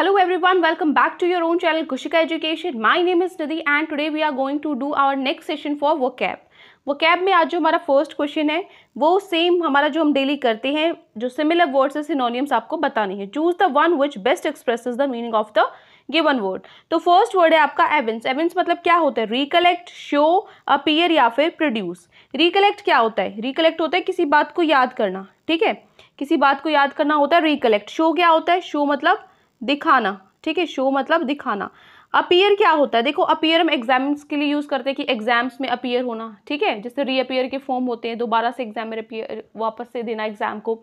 hello welcome back to your own channel own education Kushika name is name and Nidhi we are going to do our next session for vocab vocab में आज जो हमारा first question है वो same हमारा जो हम daily करते हैं जो सिमिलर वर्ड्स से सिनोनियम्स आपको बताने हैं choose the one which best express the meaning of the given word तो फर्स्ट वर्ड है आपका एवेंस एवेंस मतलब क्या होता है रिकलेक्ट शो अपीयर या फिर प्रोड्यूस रिकलेक्ट क्या होता है रिकलेक्ट होता है किसी बात को याद करना ठीक है किसी बात को याद करना होता है रिकलेक्ट शो क्या होता है शो मतलब दिखाना ठीक है शो मतलब दिखाना अपीयर क्या होता है देखो अपीयर हम एग्जाम्स के लिए यूज़ करते हैं कि एग्जाम्स में अपीयर होना ठीक है जैसे रीअपीयर के फॉर्म होते हैं दोबारा से एग्जाम में अपीयर वापस से देना एग्जाम को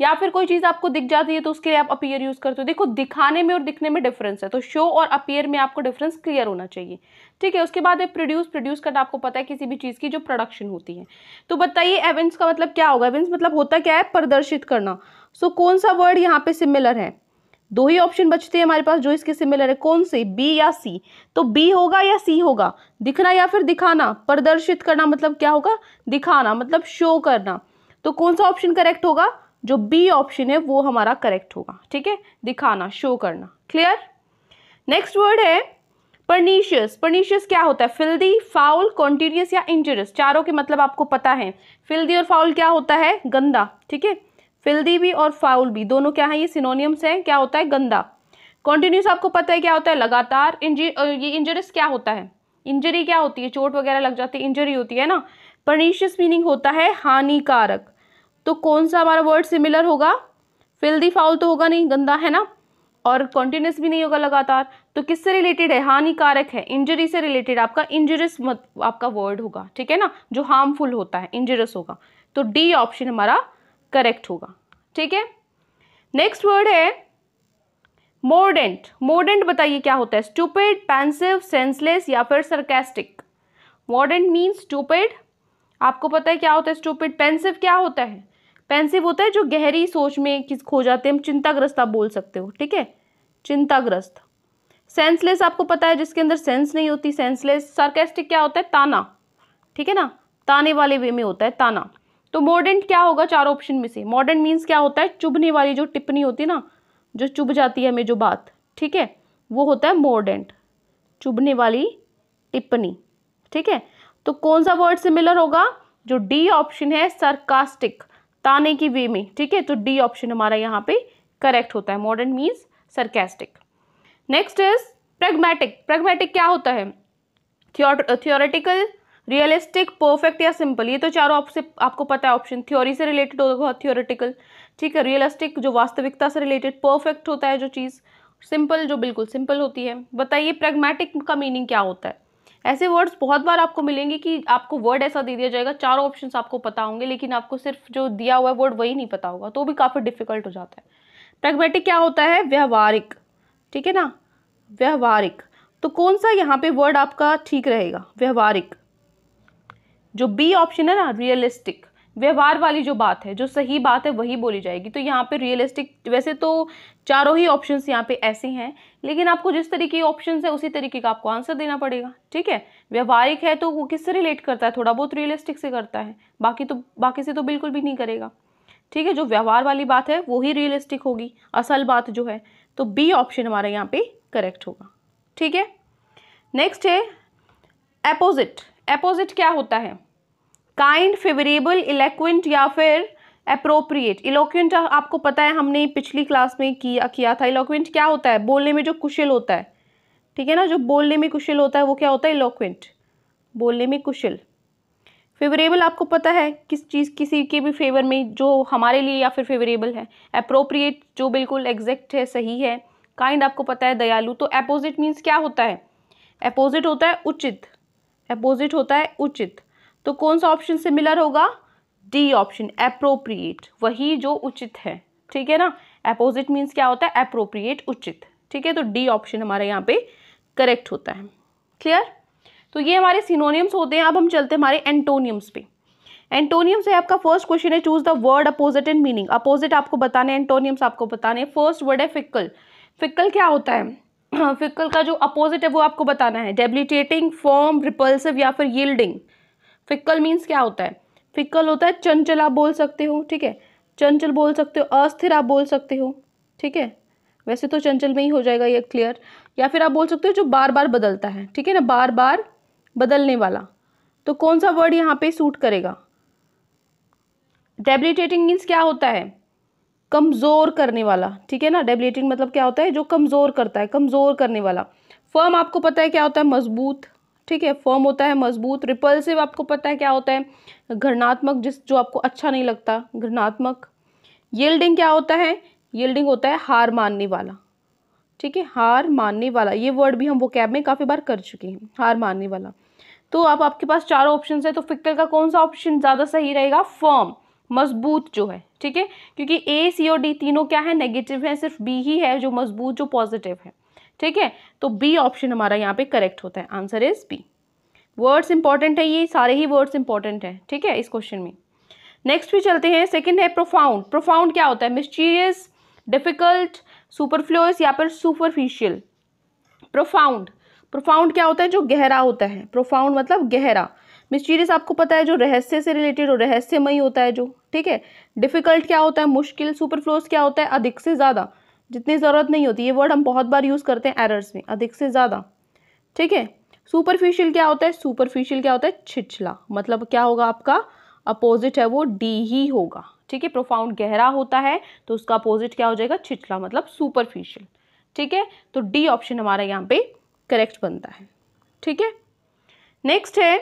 या फिर कोई चीज़ आपको दिख जाती है तो उसके लिए आप अपीयर यूज़ करते हो देखो दिखाने में और दिखने में डिफरेंस है तो शो और अपीयर में आपको डिफरेंस क्लियर होना चाहिए ठीक है उसके बाद है प्रोड्यूस प्रोड्यूस करना आपको पता है किसी भी चीज़ की जो प्रोडक्शन होती है तो बताइए एवेंट्स का मतलब क्या होगा एवेंट्स मतलब होता क्या है प्रदर्शित करना सो कौन सा वर्ड यहाँ पर सिमिलर है दो ही ऑप्शन बचते हैं हमारे पास जो इसके सिमिलर है कौन से बी या सी तो बी होगा या सी होगा दिखना या फिर दिखाना प्रदर्शित करना मतलब क्या होगा दिखाना मतलब शो करना तो कौन सा ऑप्शन करेक्ट होगा जो बी ऑप्शन है वो हमारा करेक्ट होगा ठीक है दिखाना शो करना क्लियर नेक्स्ट वर्ड है परनीशियस पर्नीशियस क्या होता है फिल्दी फाउल कॉन्टीन्यूस या इंजरियस चारों के मतलब आपको पता है फिल्दी और फाउल क्या होता है गंदा ठीक है फिल्दी भी और फाउल भी दोनों क्या है ये सिनोनियम्स हैं क्या होता है गंदा कॉन्टिन्यूस आपको पता है क्या होता है लगातार इंजरी ये इंजरीज क्या होता है इंजरी क्या होती है चोट वगैरह लग जाती है इंजरी होती है ना परनीशियस मीनिंग होता है हानिकारक तो कौन सा हमारा वर्ड सिमिलर होगा फिल्दी फाउल तो होगा नहीं गंदा है ना और कॉन्टिन्यूस भी नहीं होगा लगातार तो किससे रिलेटेड है हानिकारक है इंजरी से रिलेटेड आपका इंजरस मत आपका वर्ड होगा ठीक है ना जो हार्मफुल होता है इंजरस होगा तो डी ऑप्शन हमारा करेक्ट होगा ठीक है नेक्स्ट वर्ड है मोडेंट मोडेंट बताइए क्या होता है स्टूपेड पेंसिव सेंसलेस या फिर सरकेस्टिक मॉडर्न मीन्स स्टूपेड आपको पता है क्या होता है स्टूपेड पेंसिव क्या होता है पेंसिव होता है जो गहरी सोच में किस खो जाते हैं हम चिंताग्रस्त आप बोल सकते हो ठीक है चिंताग्रस्त सेंसलेस आपको पता है जिसके अंदर सेंस नहीं होती सेंसलेस सार्केस्टिक क्या होता है ताना ठीक है ना ताने वाले वे में होता है ताना तो मोडेंट क्या होगा चार ऑप्शन में से मॉडर्न मीन्स क्या होता है चुभने वाली जो टिप्पणी होती है ना जो चुभ जाती है हमें जो बात ठीक है वो होता है मॉडर्न चुभने वाली टिप्पणी ठीक है तो कौन सा वर्ड सिमिलर होगा जो डी ऑप्शन है सरकास्टिक ताने की वे में ठीक है तो डी ऑप्शन हमारा यहाँ पे करेक्ट होता है modern means sarcastic next is pragmatic pragmatic क्या होता है थियोरेटिकल रियलिस्टिक परफेक्ट या सिंपल ये तो चारों आपसे आपको पता है ऑप्शन थ्योरी से रिलेटेड होगा थियोरिटिकल ठीक है रियलिस्टिक जो वास्तविकता से रिलेटेड परफेक्ट होता है जो चीज़ सिंपल जो बिल्कुल सिंपल होती है बताइए प्रेगमेटिक का मीनिंग क्या होता है ऐसे वर्ड्स बहुत बार आपको मिलेंगे कि आपको वर्ड ऐसा दे दिया जाएगा चारों ऑप्शन आपको पता होंगे लेकिन आपको सिर्फ जो दिया हुआ है वर्ड वही नहीं पता होगा तो भी काफ़ी डिफिकल्ट हो जाता है प्रेगमेटिक क्या होता है व्यवहारिक ठीक है ना व्यवहारिक तो कौन सा यहाँ पे वर्ड आपका ठीक रहेगा व्यवहारिक जो बी ऑप्शन है ना रियलिस्टिक व्यवहार वाली जो बात है जो सही बात है वही बोली जाएगी तो यहाँ पे रियलिस्टिक वैसे तो चारों ही ऑप्शंस यहाँ पे ऐसे हैं लेकिन आपको जिस तरीके के ऑप्शन है उसी तरीके का आपको आंसर देना पड़ेगा ठीक है व्यवहारिक है तो वो किससे रिलेट करता है थोड़ा बहुत रियलिस्टिक से करता है बाकी तो बाकी से तो बिल्कुल भी नहीं करेगा ठीक है जो व्यवहार वाली बात है वो ही रियलिस्टिक होगी असल बात जो है तो बी ऑप्शन हमारा यहाँ पे करेक्ट होगा ठीक है नेक्स्ट है अपोजिट अपोजिट क्या होता है काइंड फेवरेबल इलेक्वेंट या फिर अप्रोप्रिएट तो इलोक्वेंट आपको पता है हमने पिछली क्लास में किया किया था इलोक्वेंट क्या होता है बोलने में जो कुशल होता है ठीक है ना जो बोलने में कुशल होता है वो क्या होता है इलोक्वेंट बोलने में कुशल फेवरेबल आपको पता है किस चीज़ किसी के भी फेवर में जो हमारे लिए या फिर फेवरेबल है अप्रोप्रिएट जो बिल्कुल एग्जैक्ट है सही है काइंड आपको पता है दयालु तो अपोजिट मीन्स क्या होता है अपोजिट होता है उचित अपोजिट होता है उचित तो कौन सा ऑप्शन सिमिलर होगा डी ऑप्शन अप्रोप्रिएट वही जो उचित है ठीक है ना अपोजिट मीन्स क्या होता है अप्रोप्रिएट उचित ठीक है तो डी ऑप्शन हमारे यहाँ पे करेक्ट होता है क्लियर तो ये हमारे सिनोनियम्स होते हैं अब हम चलते हैं हमारे एंटोनियम्स पे एंटोनियम्स है आपका फर्स्ट क्वेश्चन है choose the word opposite and meaning opposite आपको बताने एंटोनियम्स आपको बताने फर्स्ट वर्ड है फिकल फिकल क्या होता है हाँ, फिकल का जो अपोजिट है वो आपको बताना है डेबिलिटेटिंग फॉर्म रिपल्सिव या फिर यील्डिंग फिकल मीन्स क्या होता है फिकल होता है चंचल आप बोल सकते हो ठीक है चंचल बोल सकते हो अस्थिर आप बोल सकते हो ठीक है वैसे तो चंचल में ही हो जाएगा ये क्लियर या फिर आप बोल सकते हो जो बार बार बदलता है ठीक है ना बार बार बदलने वाला तो कौन सा वर्ड यहाँ पे सूट करेगा डेबिलिटेटिंग मीन्स क्या होता है कमज़ोर करने वाला ठीक है ना डेबिलेटिंग मतलब क्या होता है जो कमज़ोर करता है कमज़ोर करने वाला फर्म आपको पता है क्या होता है मजबूत ठीक है फर्म होता है मजबूत रिपल्सिव आपको पता है क्या होता है घृणात्मक जिस जो आपको अच्छा नहीं लगता घृणात्मक येल्डिंग क्या होता है यल्डिंग होता है हार मानने वाला ठीक है हार मानने वाला ये वर्ड भी हम वो कैब में काफ़ी बार कर चुके हैं हार मानने वाला तो अब आप आपके पास चार ऑप्शन है तो फिक्टर का कौन सा ऑप्शन ज़्यादा सही रहेगा फर्म मजबूत जो है ठीक है क्योंकि ए सी और डी तीनों क्या है नेगेटिव है सिर्फ बी ही है जो मजबूत जो पॉजिटिव है ठीक है तो बी ऑप्शन हमारा यहाँ पे करेक्ट होता है answer is B words important है ये सारे ही वर्ड्स इंपॉर्टेंट है ठीक है इस क्वेश्चन में नेक्स्ट भी चलते हैं सेकेंड है प्रोफाउंड प्रोफाउंड क्या होता है मिस्टीरियस डिफिकल्ट सुपरफ्लोस या फिर सुपरफिशियल प्रोफाउंड प्रोफाउंड क्या होता है जो गहरा होता है प्रोफाउंड मतलब गहरा मिस्टीरियस आपको पता है जो रहस्य से रिलेटेड हो रहस्यमय होता है जो ठीक है डिफ़िकल्ट क्या होता है मुश्किल सुपरफ्लोस क्या होता है अधिक से ज़्यादा जितनी ज़रूरत नहीं होती ये वर्ड हम बहुत बार यूज़ करते हैं एरर्स में अधिक से ज़्यादा ठीक है सुपरफिशियल क्या होता है सुपरफिशियल क्या होता है छिछला मतलब क्या होगा आपका अपोजिट है वो डी ही होगा ठीक है प्रोफाउंड गहरा होता है तो उसका अपोजिट क्या हो जाएगा छिछला मतलब सुपरफिशियल ठीक है तो डी ऑप्शन हमारा यहाँ पे करेक्ट बनता है ठीक है नेक्स्ट है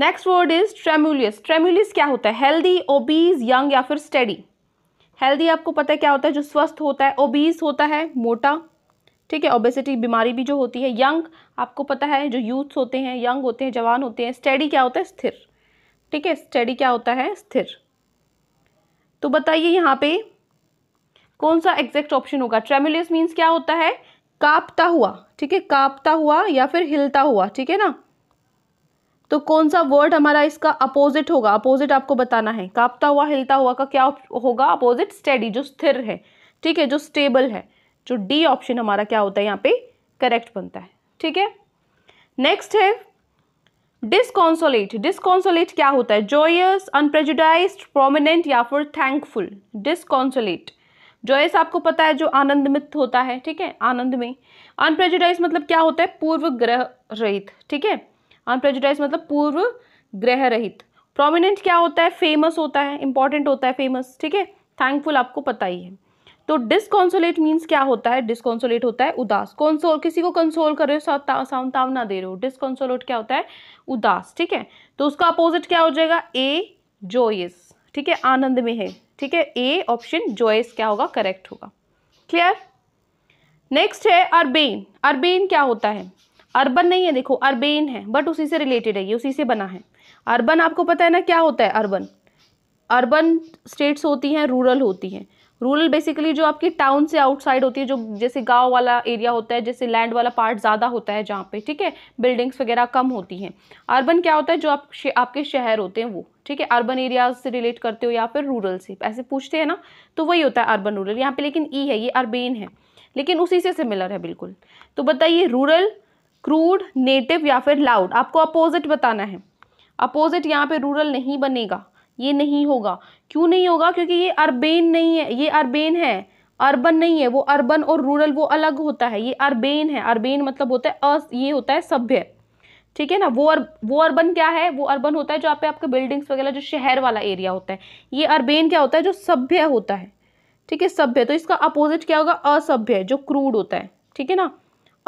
next word is tremulous tremulous क्या होता है हेल्दी ओबीज यंग या फिर स्टडी हेल्दी आपको पता है क्या होता है जो स्वस्थ होता है ओबीज होता है मोटा ठीक है ओबेसिटी बीमारी भी जो होती है यंग आपको पता है जो यूथ्स होते हैं यंग होते हैं जवान होते हैं स्टडी क्या होता है स्थिर ठीक है स्टडी क्या होता है स्थिर तो बताइए यहाँ पे कौन सा एग्जैक्ट ऑप्शन होगा ट्रेमुलियस मीन्स क्या होता है कांपता हुआ ठीक है कांपता हुआ या फिर हिलता हुआ ठीक है ना तो कौन सा वर्ड हमारा इसका अपोजिट होगा अपोजिट आपको बताना है कांपता हुआ हिलता हुआ का क्या होगा अपोजिट स्टेडी जो स्थिर है ठीक है जो स्टेबल है जो डी ऑप्शन हमारा क्या होता है यहाँ पे करेक्ट बनता है ठीक है नेक्स्ट है डिसकॉन्सोलेट डिसकॉन्सोलेट क्या होता है जोयस अनप्रेजुडाइज प्रोमिनेंट या फिर थैंकफुल डिसकॉन्सोलेट जॉयस आपको पता है जो आनंदमित होता है ठीक है आनंद में अनप्रेजुडाइज मतलब क्या होता है पूर्व ग्रह रहित ठीक है अनप्रेजुटाइज मतलब पूर्व ग्रह रहित प्रोमिनेंट क्या होता है फेमस होता है इंपॉर्टेंट होता है फेमस ठीक है थैंकफुल आपको पता ही है तो डिसकॉन्सोलेट मीन्स क्या होता है डिसकॉन्सोलेट होता है उदास कौनसोल किसी को कंसोल कर रहे हो ता, दे रहे हो डिसकॉन्सोलेट क्या होता है उदास ठीक है तो उसका अपोजिट क्या हो जाएगा ए जोयस ठीक है आनंद में है ठीक है ए ऑप्शन जोयस क्या होगा करेक्ट होगा क्लियर नेक्स्ट है अरबेन अरबेन क्या होता है अर्बन नहीं है देखो अर्बेन है बट उसी से रिलेटेड है ये उसी से बना है अर्बन आपको पता है ना क्या होता है अर्बन अर्बन स्टेट्स होती हैं रूरल होती हैं रूरल बेसिकली जो आपकी टाउन से आउटसाइड होती है जो जैसे गांव वाला एरिया होता है जैसे लैंड वाला पार्ट ज़्यादा होता है जहाँ पे ठीक है बिल्डिंग्स वगैरह कम होती हैं अर्बन क्या होता है जो आप शे, आपके शहर होते हैं वो ठीक है अर्बन एरियाज से रिलेट करते हो या फिर रूरल से ऐसे पूछते हैं ना तो वही होता है अर्बन रूरल यहाँ पर लेकिन ई e है ये अर्बेन है लेकिन उसी से सिमिलर है बिल्कुल तो बताइए रूरल क्रूड नेटिव या फिर लाउड आपको अपोजिट बताना है अपोजिट यहाँ पे रूरल नहीं बनेगा ये नहीं होगा क्यों नहीं होगा क्योंकि ये अरबेन नहीं है ये अरबेन है अर्बन नहीं है वो अर्बन और रूरल वो अलग होता है ये अरबेन है अरबेन मतलब होता है अस ये होता है सभ्य ठीक है ना वो अर वो अर्बन क्या है वो अर्बन होता है जो आप पे आपके बिल्डिंग्स वगैरह जो शहर वाला एरिया होता है ये अरबेन क्या होता है जो सभ्य होता है ठीक है सभ्य तो इसका अपोजिट क्या होगा असभ्य जो क्रूड होता है ठीक है ना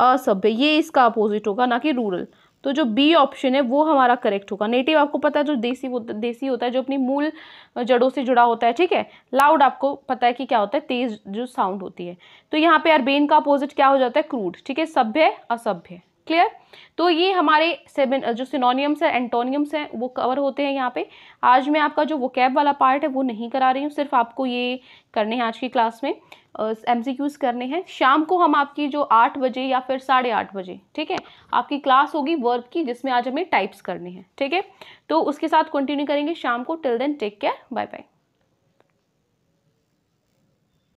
असभ्य ये इसका अपोजिट होगा ना कि रूरल तो जो बी ऑप्शन है वो हमारा करेक्ट होगा नेटिव आपको पता है जो देसी देसी होता है जो अपनी मूल जड़ों से जुड़ा होता है ठीक है लाउड आपको पता है कि क्या होता है तेज जो साउंड होती है तो यहाँ पे अरबेन का अपोजिट क्या हो जाता है क्रूड ठीक है सभ्य असभ्य क्लियर तो ये हमारे सेवन जो सिनोनियम्स हैं एंटोनियम्स हैं वो कवर होते हैं यहाँ पे आज मैं आपका जो वोकैब वाला पार्ट है वो नहीं करा रही हूँ सिर्फ आपको ये करने हैं आज की क्लास में एम सी क्यूज़ करने हैं शाम को हम आपकी जो आठ बजे या फिर साढ़े आठ बजे ठीक है आपकी क्लास होगी वर्क की जिसमें आज हमें टाइप्स करनी है ठीक है तो उसके साथ कंटिन्यू करेंगे शाम को till then take care bye bye